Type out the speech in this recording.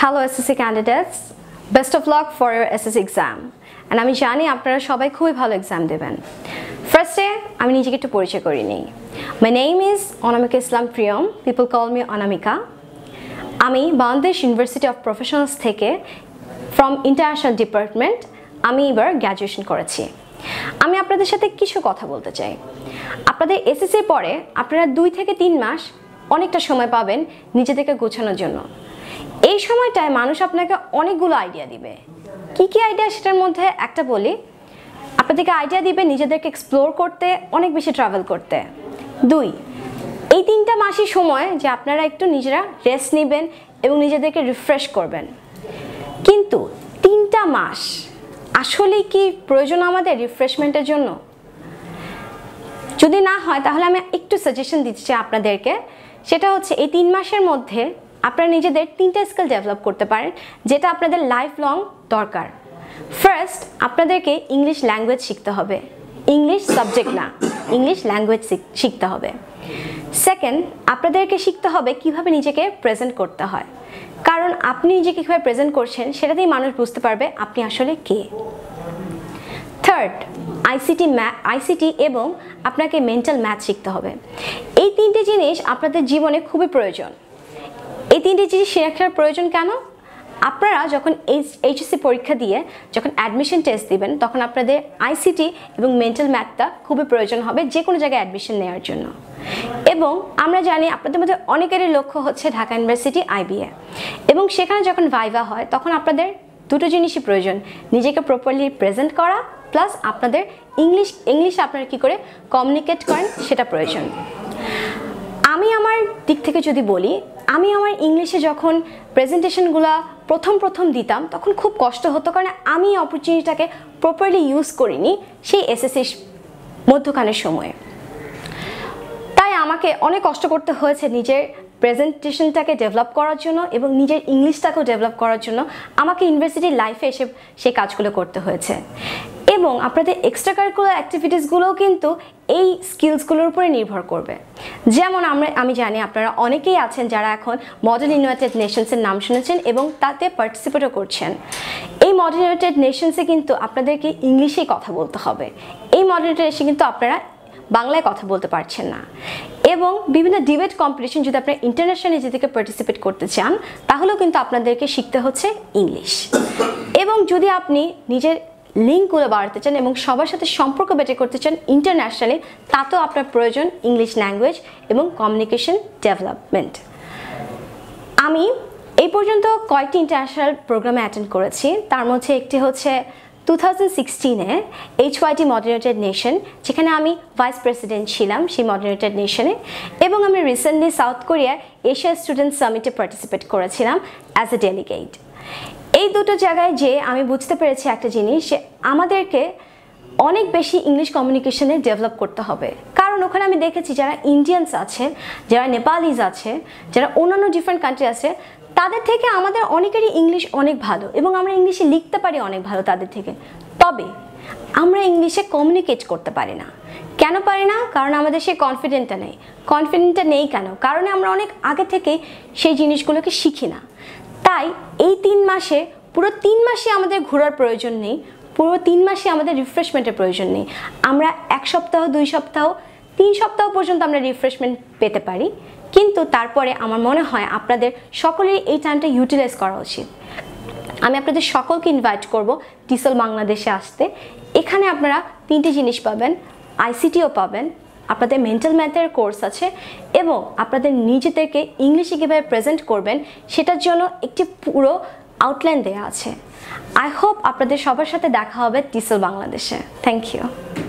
hello SSC candidates best of luck for your SSC exam and আমি জানি আপনারা সবাই খুবই ভালো এক্সাম দেবেন ফার্স্টে আমি নিজেকে একটু পরিচয় করি নিই my name is Anamika Islam Priyam people call me Anamika আমি বাংলাদেশ ইউনিভার্সিটি অফ প্রফেশনালস থেকে ফ্রম ইন্টারন্যাশনাল ডিপার্টমেন্ট আমি এবার গ্র্যাজুয়েশন করেছি আমি আপনাদের সাথে কিছু কথা বলতে চাই আপনাদের এসএসসির পরে আপনারা দুই থেকে তিন মাস অনেকটা সময় পাবেন নিজেদেরকে গোছানোর জন্য এই সময়টায় মানুষ আপনাকে অনেকগুলো আইডিয়া দিবে কি কি আইডিয়া সেটার মধ্যে একটা বলি আপনাদেরকে আইডিয়া দিবে নিজেদেরকে এক্সপ্লোর করতে অনেক বেশি ট্রাভেল করতে দুই এই তিনটা মাসই সময় যে আপনারা একটু নিজেরা রেস্ট নেবেন এবং নিজেদেরকে রিফ্রেশ করবেন কিন্তু তিনটা মাস আসলে কি প্রয়োজন আমাদের রিফ্রেশমেন্টের জন্য যদি না হয় তাহলে আমি একটু সাজেশন দিচ্ছি আপনাদেরকে সেটা হচ্ছে এই তিন মাসের মধ্যে আপনারা নিজেদের তিনটা স্কিল ডেভেলপ করতে পারেন যেটা আপনাদের লাইফ লং দরকার ফার্স্ট আপনাদেরকে ইংলিশ ল্যাঙ্গুয়েজ শিখতে হবে ইংলিশ সাবজেক্ট না ইংলিশ ল্যাঙ্গুয়েজ শিখতে হবে সেকেন্ড আপনাদেরকে শিখতে হবে কিভাবে নিজেকে প্রেজেন্ট করতে হয় কারণ আপনি নিজেকে কীভাবে প্রেজেন্ট করছেন সেটাতেই মানুষ বুঝতে পারবে আপনি আসলে কে থার্ড আইসিটি আইসিটি এবং আপনাকে মেন্টাল ম্যাথ শিখতে হবে এই তিনটে জিনিস আপনাদের জীবনে খুবই প্রয়োজন এই তিনটে জিনিস শেখার প্রয়োজন কেন আপনারা যখন এইচএসসি পরীক্ষা দিয়ে যখন অ্যাডমিশন টেস্ট দিবেন তখন আপনাদের আইসিটি এবং মেন্টাল ম্যাথটা খুবই প্রয়োজন হবে যে কোনো জায়গায় অ্যাডমিশন নেওয়ার জন্য এবং আমরা জানি আপনাদের মধ্যে অনেকেরই লক্ষ্য হচ্ছে ঢাকা ইউনিভার্সিটি আইবিএ এবং সেখানে যখন ভাইভা হয় তখন আপনাদের দুটো জিনিসই প্রয়োজন নিজেকে প্রপারলি প্রেজেন্ট করা প্লাস আপনাদের ইংলিশ ইংলিশে আপনারা কী করে কমিউনিকেট করেন সেটা প্রয়োজন আমি আমার দিক থেকে যদি বলি আমি আমার ইংলিশে যখন প্রেজেন্টেশনগুলো প্রথম প্রথম দিতাম তখন খুব কষ্ট হতো কারণ আমি অপরচুনিটিটাকে প্রপারলি ইউজ করিনি সেই এস মধ্যখানের সময়ে তাই আমাকে অনেক কষ্ট করতে হয়েছে নিজের প্রেজেন্টেশনটাকে ডেভেলপ করার জন্য এবং নিজের ইংলিশটাকেও ডেভেলপ করার জন্য আমাকে ইউনিভার্সিটির লাইফে এসে সেই কাজগুলো করতে হয়েছে এবং আপনাদের এক্সট্রা কারিকুলার অ্যাক্টিভিটিসগুলোও কিন্তু এই স্কিলসগুলোর উপরে নির্ভর করবে যেমন আমরা আমি জানি আপনারা অনেকেই আছেন যারা এখন মডার্ন ইউনাইটেড নেশনসের নাম শুনেছেন এবং তাতে পার্টিসিপেটও করছেন এই মডার্ন ইউনাইটেড নেশনসে কিন্তু আপনাদেরকে ইংলিশেই কথা বলতে হবে এই মডার্ন নেশন কিন্তু আপনারা বাংলায় কথা বলতে পারছেন না এবং বিভিন্ন ডিবেট কম্পিটিশন যদি আপনি ইন্টারন্যাশনালি যেদিকে পার্টিসিপেট করতে চান তাহলেও কিন্তু আপনাদেরকে শিখতে হচ্ছে ইংলিশ এবং যদি আপনি নিজের লিঙ্কগুলো বাড়াতে চান এবং সবার সাথে সম্পর্ক বেটে করতে চান ইন্টারন্যাশনালি তাতেও আপনার প্রয়োজন ইংলিশ ল্যাঙ্গুয়েজ এবং কমিউনিকেশন ডেভেলপমেন্ট আমি এই পর্যন্ত কয়েকটি ইন্টারন্যাশনাল প্রোগ্রামে অ্যাটেন্ড করেছি তার মধ্যে একটি হচ্ছে টু থাউজেন্ড সিক্সটিনে এইচওয়াইটি মডারেটেড নেশন যেখানে আমি ভাইস প্রেসিডেন্ট ছিলাম সেই মডারেটেড নেশনে এবং আমি recently south Korea Asia student সামিটে পার্টিসিপেট করেছিলাম অ্যাজ এ ডেলিগেট এই দুটো জায়গায় যে আমি বুঝতে পেরেছি একটা জিনিস যে আমাদেরকে অনেক বেশি ইংলিশ কমিউনিকেশনে ডেভেলপ করতে হবে কারণ ওখানে আমি দেখেছি যারা ইন্ডিয়ানস আছে যারা নেপালিজ আছে যারা অন্যান্য ডিফারেন্ট কান্ট্রি আছে তাদের থেকে আমাদের অনেকেরই ইংলিশ অনেক ভালো এবং আমরা ইংলিশে লিখতে পারি অনেক ভালো তাদের থেকে তবে আমরা ইংলিশে কমিউনিকেট করতে পারি না কেন পারি না কারণ আমাদের সেই কনফিডেন্টটা নেই কনফিডেন্টটা নেই কেন কারণে আমরা অনেক আগে থেকে সেই জিনিসগুলোকে শিখি না তাই এই তিন মাসে পুরো তিন মাসে আমাদের ঘোরার প্রয়োজন নেই পুরো তিন মাসে আমাদের রিফ্রেশমেন্টের প্রয়োজন নেই আমরা এক সপ্তাহ দুই সপ্তাহ তিন সপ্তাহ পর্যন্ত আমরা রিফ্রেশমেন্ট পেতে পারি কিন্তু তারপরে আমার মনে হয় আপনাদের সকলের এই টাইমটা ইউটিলাইজ করা উচিত আমি আপনাদের সকলকে ইনভাইট করব ডিসেল বাংলাদেশে আসতে এখানে আপনারা তিনটি জিনিস পাবেন আইসিটিও পাবেন আপনাদের মেন্টাল ম্যাথের কোর্স আছে এবং আপনাদের নিজেদেরকে ইংলিশে কীভাবে প্রেজেন্ট করবেন সেটার জন্য একটি পুরো আউটলাইন দেওয়া আছে আই হোপ আপনাদের সবার সাথে দেখা হবে টিসেল বাংলাদেশে থ্যাংক ইউ